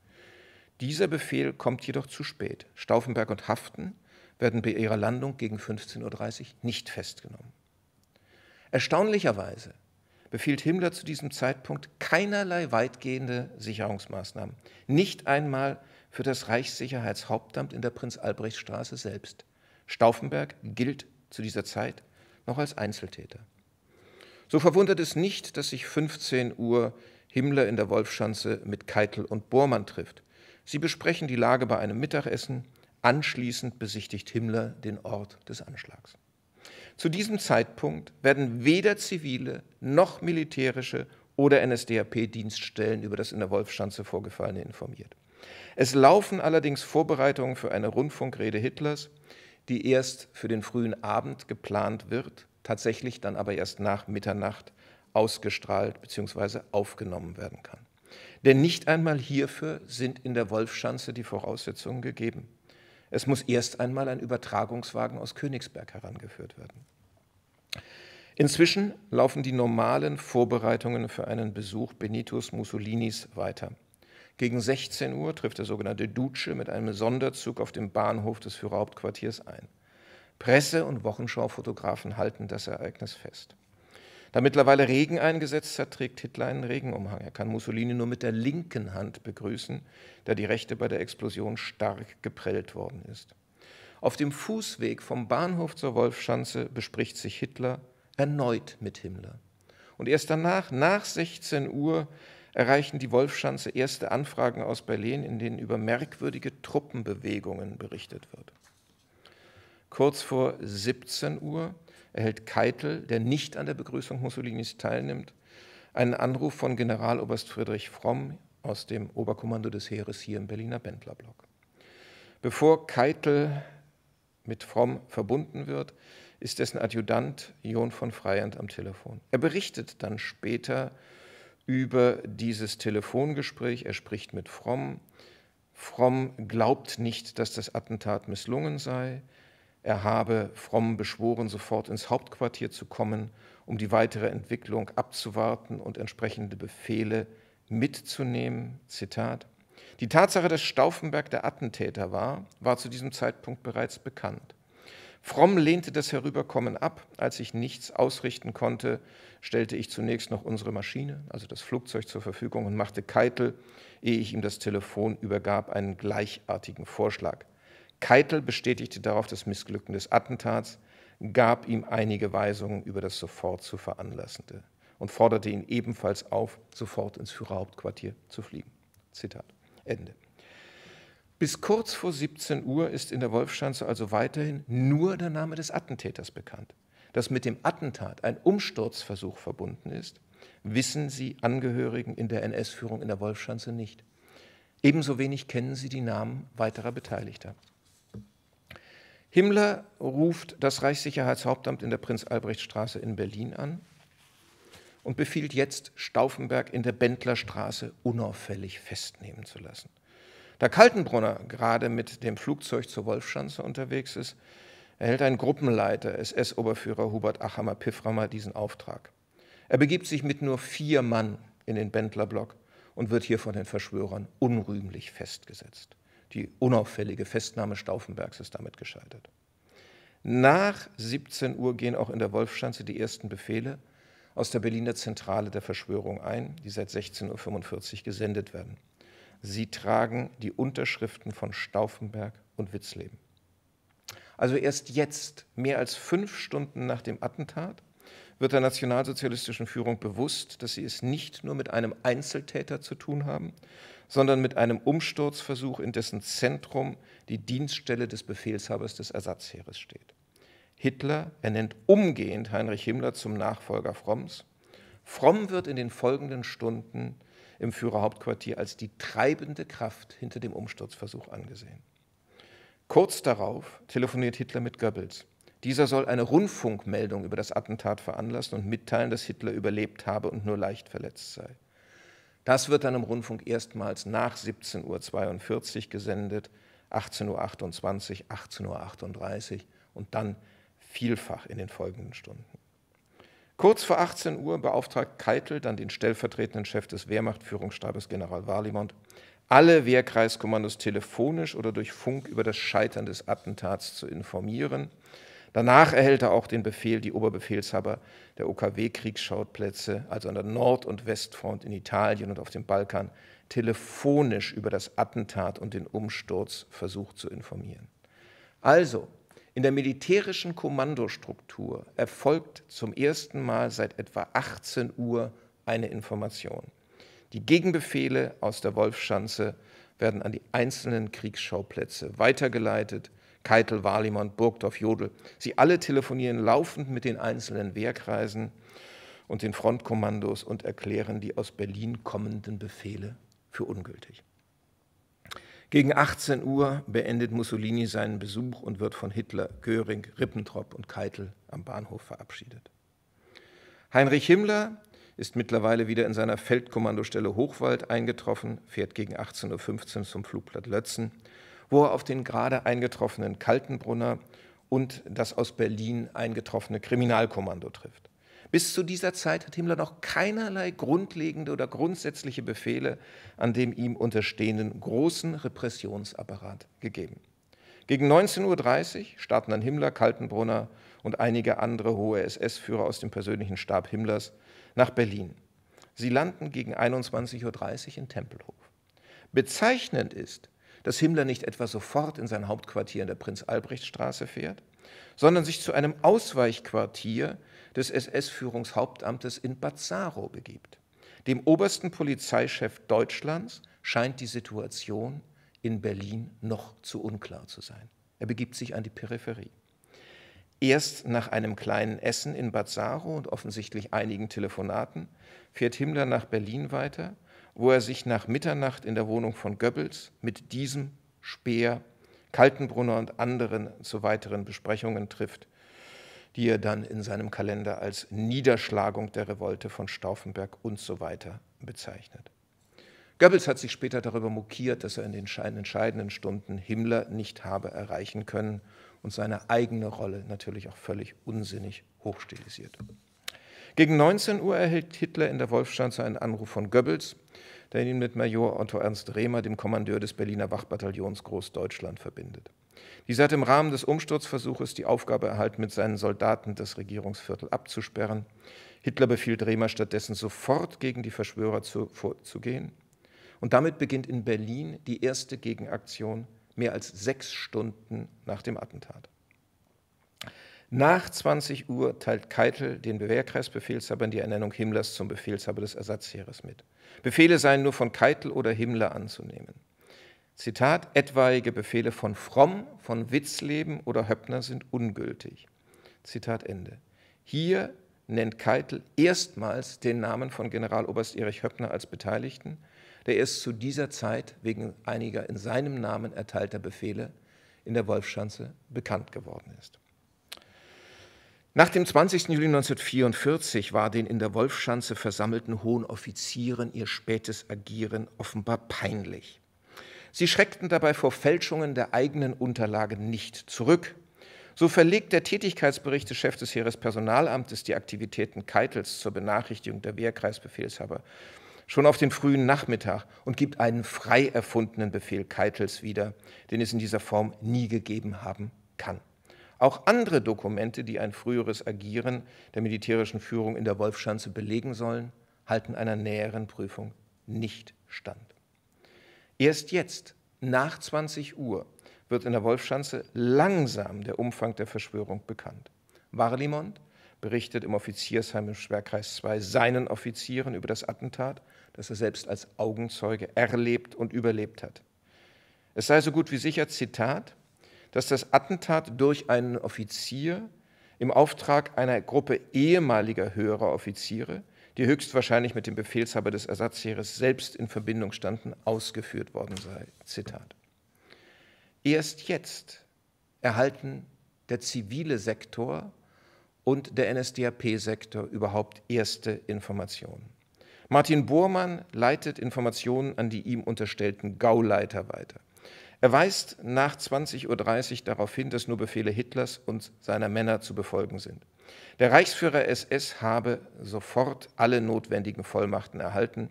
Dieser Befehl kommt jedoch zu spät. Stauffenberg und Haften werden bei ihrer Landung gegen 15.30 Uhr nicht festgenommen. Erstaunlicherweise befiehlt Himmler zu diesem Zeitpunkt keinerlei weitgehende Sicherungsmaßnahmen, nicht einmal für das Reichssicherheitshauptamt in der Prinz-Albrecht-Straße selbst. Stauffenberg gilt zu dieser Zeit noch als Einzeltäter. So verwundert es nicht, dass sich 15 Uhr Himmler in der Wolfschanze mit Keitel und Bormann trifft. Sie besprechen die Lage bei einem Mittagessen. Anschließend besichtigt Himmler den Ort des Anschlags. Zu diesem Zeitpunkt werden weder zivile noch militärische oder NSDAP-Dienststellen über das in der Wolfschanze vorgefallene informiert. Es laufen allerdings Vorbereitungen für eine Rundfunkrede Hitlers, die erst für den frühen Abend geplant wird tatsächlich dann aber erst nach Mitternacht ausgestrahlt bzw. aufgenommen werden kann. Denn nicht einmal hierfür sind in der Wolfschanze die Voraussetzungen gegeben. Es muss erst einmal ein Übertragungswagen aus Königsberg herangeführt werden. Inzwischen laufen die normalen Vorbereitungen für einen Besuch Benitos Mussolinis weiter. Gegen 16 Uhr trifft der sogenannte Duce mit einem Sonderzug auf dem Bahnhof des Führerhauptquartiers ein. Presse- und Wochenschaufotografen halten das Ereignis fest. Da mittlerweile Regen eingesetzt hat, trägt Hitler einen Regenumhang. Er kann Mussolini nur mit der linken Hand begrüßen, da die rechte bei der Explosion stark geprellt worden ist. Auf dem Fußweg vom Bahnhof zur Wolfschanze bespricht sich Hitler erneut mit Himmler. Und erst danach, nach 16 Uhr, erreichen die Wolfschanze erste Anfragen aus Berlin, in denen über merkwürdige Truppenbewegungen berichtet wird. Kurz vor 17 Uhr erhält Keitel, der nicht an der Begrüßung Mussolinis teilnimmt, einen Anruf von Generaloberst Friedrich Fromm aus dem Oberkommando des Heeres hier im Berliner Bendlerblock. Bevor Keitel mit Fromm verbunden wird, ist dessen Adjutant John von Freyand am Telefon. Er berichtet dann später über dieses Telefongespräch. Er spricht mit Fromm. Fromm glaubt nicht, dass das Attentat misslungen sei. Er habe Fromm beschworen, sofort ins Hauptquartier zu kommen, um die weitere Entwicklung abzuwarten und entsprechende Befehle mitzunehmen. Zitat. Die Tatsache, dass Stauffenberg der Attentäter war, war zu diesem Zeitpunkt bereits bekannt. Fromm lehnte das Herüberkommen ab. Als ich nichts ausrichten konnte, stellte ich zunächst noch unsere Maschine, also das Flugzeug, zur Verfügung und machte Keitel, ehe ich ihm das Telefon übergab, einen gleichartigen Vorschlag. Keitel bestätigte darauf das Missglücken des Attentats, gab ihm einige Weisungen über das sofort zu veranlassende und forderte ihn ebenfalls auf, sofort ins Führerhauptquartier zu fliegen. Zitat Ende. Bis kurz vor 17 Uhr ist in der Wolfschanze also weiterhin nur der Name des Attentäters bekannt. Dass mit dem Attentat ein Umsturzversuch verbunden ist, wissen Sie Angehörigen in der NS-Führung in der Wolfschanze nicht. Ebenso wenig kennen Sie die Namen weiterer Beteiligter. Himmler ruft das Reichssicherheitshauptamt in der Prinz-Albrecht-Straße in Berlin an und befiehlt jetzt, Stauffenberg in der Bendlerstraße unauffällig festnehmen zu lassen. Da Kaltenbrunner gerade mit dem Flugzeug zur Wolfschanze unterwegs ist, erhält ein Gruppenleiter, SS-Oberführer Hubert Achammer Pifframer, diesen Auftrag. Er begibt sich mit nur vier Mann in den Bendlerblock und wird hier von den Verschwörern unrühmlich festgesetzt. Die unauffällige Festnahme Stauffenbergs ist damit gescheitert. Nach 17 Uhr gehen auch in der Wolfschanze die ersten Befehle aus der Berliner Zentrale der Verschwörung ein, die seit 16.45 Uhr gesendet werden. Sie tragen die Unterschriften von Stauffenberg und Witzleben. Also erst jetzt, mehr als fünf Stunden nach dem Attentat, wird der nationalsozialistischen Führung bewusst, dass sie es nicht nur mit einem Einzeltäter zu tun haben, sondern mit einem Umsturzversuch, in dessen Zentrum die Dienststelle des Befehlshabers des Ersatzheeres steht. Hitler ernennt umgehend Heinrich Himmler zum Nachfolger Fromms. Fromm wird in den folgenden Stunden im Führerhauptquartier als die treibende Kraft hinter dem Umsturzversuch angesehen. Kurz darauf telefoniert Hitler mit Goebbels. Dieser soll eine Rundfunkmeldung über das Attentat veranlassen und mitteilen, dass Hitler überlebt habe und nur leicht verletzt sei. Das wird dann im Rundfunk erstmals nach 17.42 Uhr gesendet, 18.28 Uhr, 18.38 Uhr und dann vielfach in den folgenden Stunden. Kurz vor 18 Uhr beauftragt Keitel dann den stellvertretenden Chef des Wehrmachtführungsstabes General Warlimont, alle Wehrkreiskommandos telefonisch oder durch Funk über das Scheitern des Attentats zu informieren Danach erhält er auch den Befehl, die Oberbefehlshaber der OKW-Kriegsschauplätze, also an der Nord- und Westfront in Italien und auf dem Balkan, telefonisch über das Attentat und den Umsturz versucht zu informieren. Also, in der militärischen Kommandostruktur erfolgt zum ersten Mal seit etwa 18 Uhr eine Information. Die Gegenbefehle aus der Wolfschanze werden an die einzelnen Kriegsschauplätze weitergeleitet Keitel, Walimann, Burgdorf, Jodel. Sie alle telefonieren laufend mit den einzelnen Wehrkreisen und den Frontkommandos und erklären die aus Berlin kommenden Befehle für ungültig. Gegen 18 Uhr beendet Mussolini seinen Besuch und wird von Hitler, Göring, Rippentrop und Keitel am Bahnhof verabschiedet. Heinrich Himmler ist mittlerweile wieder in seiner Feldkommandostelle Hochwald eingetroffen, fährt gegen 18.15 Uhr zum Flugplatz Lötzen, wo er auf den gerade eingetroffenen Kaltenbrunner und das aus Berlin eingetroffene Kriminalkommando trifft. Bis zu dieser Zeit hat Himmler noch keinerlei grundlegende oder grundsätzliche Befehle an dem ihm unterstehenden großen Repressionsapparat gegeben. Gegen 19.30 Uhr starten dann Himmler, Kaltenbrunner und einige andere hohe SS-Führer aus dem persönlichen Stab Himmlers nach Berlin. Sie landen gegen 21.30 Uhr in Tempelhof. Bezeichnend ist, dass Himmler nicht etwa sofort in sein Hauptquartier in der Prinz-Albrecht-Straße fährt, sondern sich zu einem Ausweichquartier des SS-Führungshauptamtes in Bazzaro begibt. Dem obersten Polizeichef Deutschlands scheint die Situation in Berlin noch zu unklar zu sein. Er begibt sich an die Peripherie. Erst nach einem kleinen Essen in Bazzaro und offensichtlich einigen Telefonaten fährt Himmler nach Berlin weiter wo er sich nach Mitternacht in der Wohnung von Goebbels mit diesem Speer, Kaltenbrunner und anderen zu weiteren Besprechungen trifft, die er dann in seinem Kalender als Niederschlagung der Revolte von Stauffenberg und so weiter bezeichnet. Goebbels hat sich später darüber mokiert, dass er in den entscheidenden Stunden Himmler nicht habe erreichen können und seine eigene Rolle natürlich auch völlig unsinnig hochstilisiert. Gegen 19 Uhr erhält Hitler in der Wolfschanze einen Anruf von Goebbels, der ihn mit Major Otto Ernst Rehmer, dem Kommandeur des Berliner Wachbataillons Großdeutschland, verbindet. Dieser hat im Rahmen des Umsturzversuches die Aufgabe erhalten, mit seinen Soldaten das Regierungsviertel abzusperren. Hitler befiehlt Rehmer stattdessen sofort gegen die Verschwörer zu, vorzugehen. Und damit beginnt in Berlin die erste Gegenaktion mehr als sechs Stunden nach dem Attentat. Nach 20 Uhr teilt Keitel den Wehrkreisbefehlshabern die Ernennung Himmlers zum Befehlshaber des Ersatzheeres mit. Befehle seien nur von Keitel oder Himmler anzunehmen. Zitat, etwaige Befehle von Fromm, von Witzleben oder Höppner sind ungültig. Zitat Ende. Hier nennt Keitel erstmals den Namen von Generaloberst Erich Höppner als Beteiligten, der erst zu dieser Zeit wegen einiger in seinem Namen erteilter Befehle in der Wolfschanze bekannt geworden ist. Nach dem 20. Juli 1944 war den in der Wolfschanze versammelten hohen Offizieren ihr spätes Agieren offenbar peinlich. Sie schreckten dabei vor Fälschungen der eigenen Unterlagen nicht zurück. So verlegt der Tätigkeitsbericht des Chefs des Heerespersonalamtes die Aktivitäten Keitels zur Benachrichtigung der Wehrkreisbefehlshaber schon auf den frühen Nachmittag und gibt einen frei erfundenen Befehl Keitels wieder, den es in dieser Form nie gegeben haben kann. Auch andere Dokumente, die ein früheres Agieren der militärischen Führung in der Wolfschanze belegen sollen, halten einer näheren Prüfung nicht stand. Erst jetzt, nach 20 Uhr, wird in der Wolfschanze langsam der Umfang der Verschwörung bekannt. Warlimont berichtet im Offiziersheim im Schwerkreis 2 seinen Offizieren über das Attentat, das er selbst als Augenzeuge erlebt und überlebt hat. Es sei so gut wie sicher, Zitat, dass das Attentat durch einen Offizier im Auftrag einer Gruppe ehemaliger höherer Offiziere, die höchstwahrscheinlich mit dem Befehlshaber des Ersatzheeres selbst in Verbindung standen, ausgeführt worden sei. Zitat. Erst jetzt erhalten der zivile Sektor und der NSDAP-Sektor überhaupt erste Informationen. Martin Bormann leitet Informationen an die ihm unterstellten Gauleiter weiter. Er weist nach 20.30 Uhr darauf hin, dass nur Befehle Hitlers und seiner Männer zu befolgen sind. Der Reichsführer SS habe sofort alle notwendigen Vollmachten erhalten.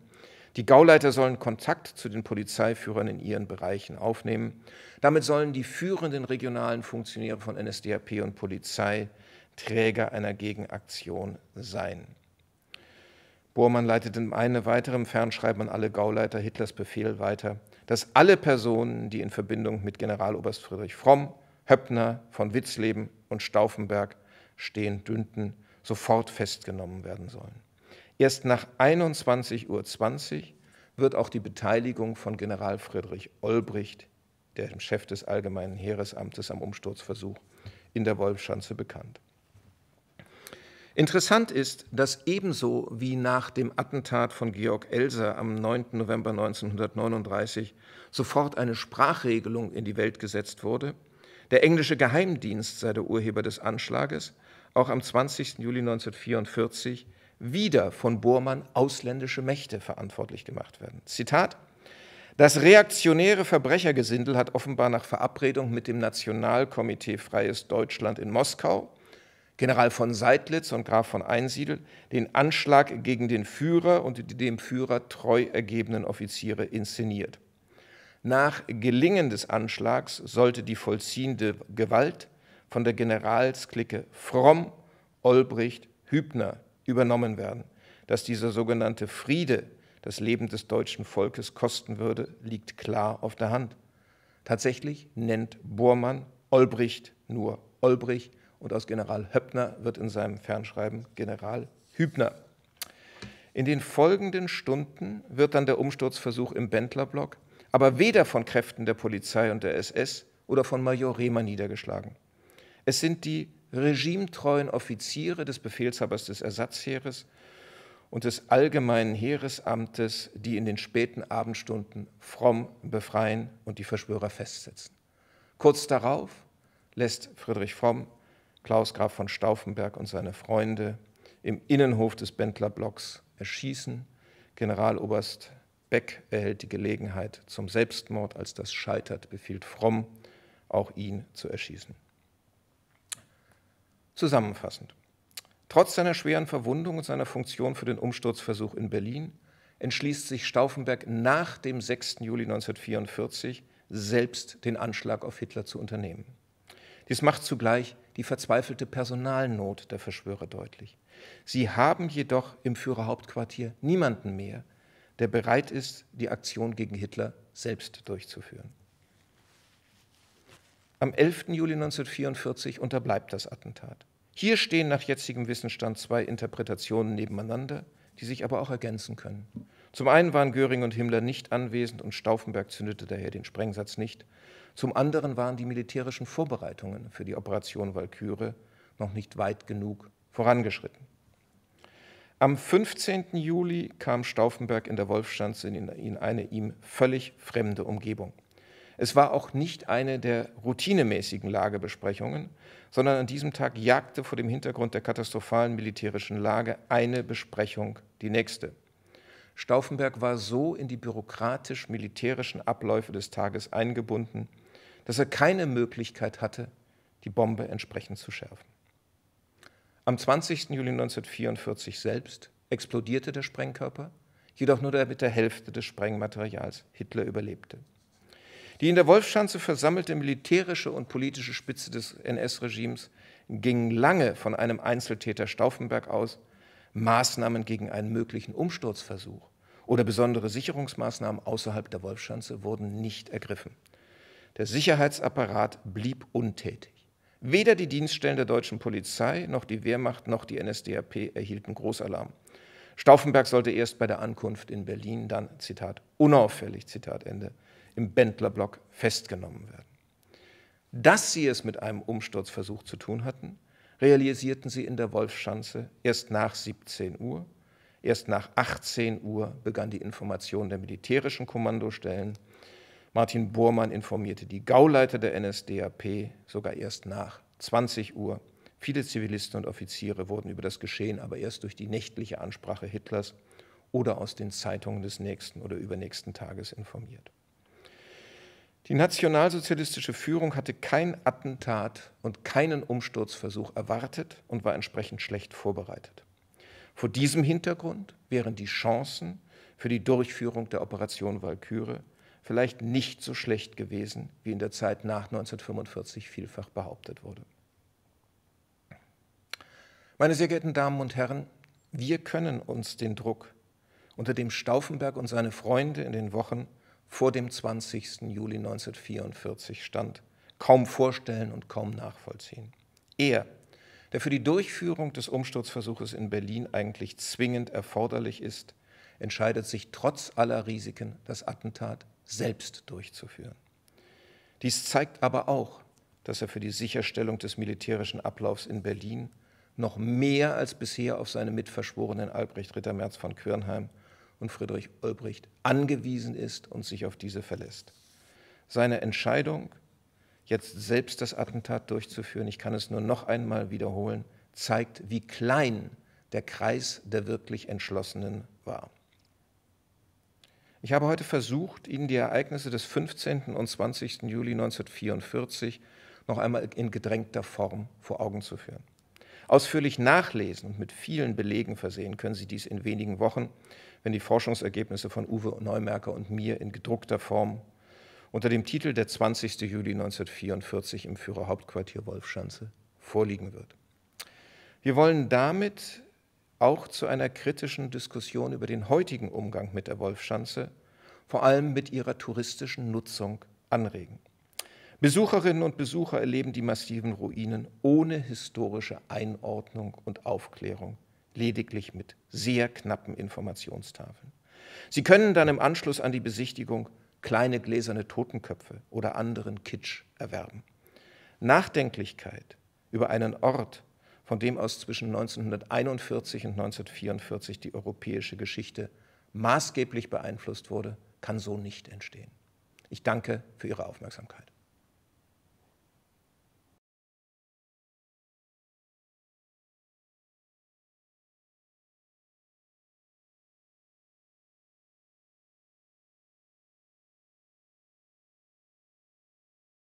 Die Gauleiter sollen Kontakt zu den Polizeiführern in ihren Bereichen aufnehmen. Damit sollen die führenden regionalen Funktionäre von NSDAP und Polizei Träger einer Gegenaktion sein. Bormann leitet in einem weiteren Fernschreiben an alle Gauleiter Hitlers Befehl weiter dass alle Personen, die in Verbindung mit Generaloberst Friedrich Fromm, Höppner, von Witzleben und Stauffenberg stehen, dünnten, sofort festgenommen werden sollen. Erst nach 21.20 Uhr wird auch die Beteiligung von General Friedrich Olbricht, dem Chef des Allgemeinen Heeresamtes am Umsturzversuch, in der Wolfschanze bekannt. Interessant ist, dass ebenso wie nach dem Attentat von Georg Elser am 9. November 1939 sofort eine Sprachregelung in die Welt gesetzt wurde, der englische Geheimdienst sei der Urheber des Anschlages, auch am 20. Juli 1944 wieder von Bormann ausländische Mächte verantwortlich gemacht werden. Zitat das reaktionäre Verbrechergesindel hat offenbar nach Verabredung mit dem Nationalkomitee Freies Deutschland in Moskau General von Seidlitz und Graf von Einsiedel, den Anschlag gegen den Führer und die dem Führer treu ergebenen Offiziere inszeniert. Nach Gelingen des Anschlags sollte die vollziehende Gewalt von der Generalsklicke Fromm, Olbricht, Hübner übernommen werden. Dass dieser sogenannte Friede das Leben des deutschen Volkes kosten würde, liegt klar auf der Hand. Tatsächlich nennt Bormann Olbricht nur Olbricht, und aus General Höppner wird in seinem Fernschreiben General Hübner. In den folgenden Stunden wird dann der Umsturzversuch im Bendlerblock aber weder von Kräften der Polizei und der SS oder von Major Rehmer niedergeschlagen. Es sind die regimetreuen Offiziere des Befehlshabers des Ersatzheeres und des Allgemeinen Heeresamtes, die in den späten Abendstunden fromm befreien und die Verschwörer festsetzen. Kurz darauf lässt Friedrich Fromm Klaus Graf von Stauffenberg und seine Freunde im Innenhof des Bendlerblocks erschießen. Generaloberst Beck erhält die Gelegenheit zum Selbstmord. Als das scheitert, befiehlt Fromm, auch ihn zu erschießen. Zusammenfassend. Trotz seiner schweren Verwundung und seiner Funktion für den Umsturzversuch in Berlin entschließt sich Stauffenberg nach dem 6. Juli 1944 selbst den Anschlag auf Hitler zu unternehmen. Dies macht zugleich die verzweifelte Personalnot der Verschwörer deutlich. Sie haben jedoch im Führerhauptquartier niemanden mehr, der bereit ist, die Aktion gegen Hitler selbst durchzuführen. Am 11. Juli 1944 unterbleibt das Attentat. Hier stehen nach jetzigem Wissensstand zwei Interpretationen nebeneinander, die sich aber auch ergänzen können. Zum einen waren Göring und Himmler nicht anwesend und Stauffenberg zündete daher den Sprengsatz nicht. Zum anderen waren die militärischen Vorbereitungen für die Operation Walküre noch nicht weit genug vorangeschritten. Am 15. Juli kam Stauffenberg in der Wolfschanze in eine ihm völlig fremde Umgebung. Es war auch nicht eine der routinemäßigen Lagebesprechungen, sondern an diesem Tag jagte vor dem Hintergrund der katastrophalen militärischen Lage eine Besprechung die nächste. Stauffenberg war so in die bürokratisch-militärischen Abläufe des Tages eingebunden, dass er keine Möglichkeit hatte, die Bombe entsprechend zu schärfen. Am 20. Juli 1944 selbst explodierte der Sprengkörper, jedoch nur mit der Hälfte des Sprengmaterials. Hitler überlebte. Die in der Wolfschanze versammelte militärische und politische Spitze des NS-Regimes ging lange von einem Einzeltäter Stauffenberg aus, Maßnahmen gegen einen möglichen Umsturzversuch oder besondere Sicherungsmaßnahmen außerhalb der Wolfschanze wurden nicht ergriffen. Der Sicherheitsapparat blieb untätig. Weder die Dienststellen der deutschen Polizei noch die Wehrmacht noch die NSDAP erhielten Großalarm. Stauffenberg sollte erst bei der Ankunft in Berlin dann, Zitat, unauffällig, Zitat Ende, im Bendlerblock festgenommen werden. Dass sie es mit einem Umsturzversuch zu tun hatten, realisierten sie in der Wolfschanze erst nach 17 Uhr. Erst nach 18 Uhr begann die Information der militärischen Kommandostellen. Martin Bormann informierte die Gauleiter der NSDAP sogar erst nach 20 Uhr. Viele Zivilisten und Offiziere wurden über das Geschehen aber erst durch die nächtliche Ansprache Hitlers oder aus den Zeitungen des nächsten oder übernächsten Tages informiert. Die nationalsozialistische Führung hatte kein Attentat und keinen Umsturzversuch erwartet und war entsprechend schlecht vorbereitet. Vor diesem Hintergrund wären die Chancen für die Durchführung der Operation Walküre vielleicht nicht so schlecht gewesen, wie in der Zeit nach 1945 vielfach behauptet wurde. Meine sehr geehrten Damen und Herren, wir können uns den Druck, unter dem Stauffenberg und seine Freunde in den Wochen vor dem 20. Juli 1944 stand, kaum vorstellen und kaum nachvollziehen. Er, der für die Durchführung des Umsturzversuches in Berlin eigentlich zwingend erforderlich ist, entscheidet sich trotz aller Risiken, das Attentat selbst durchzuführen. Dies zeigt aber auch, dass er für die Sicherstellung des militärischen Ablaufs in Berlin noch mehr als bisher auf seine Mitverschworenen Albrecht Rittermerz von Quirnheim und Friedrich Ulbricht angewiesen ist und sich auf diese verlässt. Seine Entscheidung, jetzt selbst das Attentat durchzuführen, ich kann es nur noch einmal wiederholen, zeigt, wie klein der Kreis der wirklich Entschlossenen war. Ich habe heute versucht, Ihnen die Ereignisse des 15. und 20. Juli 1944 noch einmal in gedrängter Form vor Augen zu führen. Ausführlich nachlesen und mit vielen Belegen versehen können Sie dies in wenigen Wochen wenn die Forschungsergebnisse von Uwe Neumerker und mir in gedruckter Form unter dem Titel Der 20. Juli 1944 im Führerhauptquartier Wolfschanze vorliegen wird. Wir wollen damit auch zu einer kritischen Diskussion über den heutigen Umgang mit der Wolfschanze, vor allem mit ihrer touristischen Nutzung, anregen. Besucherinnen und Besucher erleben die massiven Ruinen ohne historische Einordnung und Aufklärung lediglich mit sehr knappen Informationstafeln. Sie können dann im Anschluss an die Besichtigung kleine gläserne Totenköpfe oder anderen Kitsch erwerben. Nachdenklichkeit über einen Ort, von dem aus zwischen 1941 und 1944 die europäische Geschichte maßgeblich beeinflusst wurde, kann so nicht entstehen. Ich danke für Ihre Aufmerksamkeit.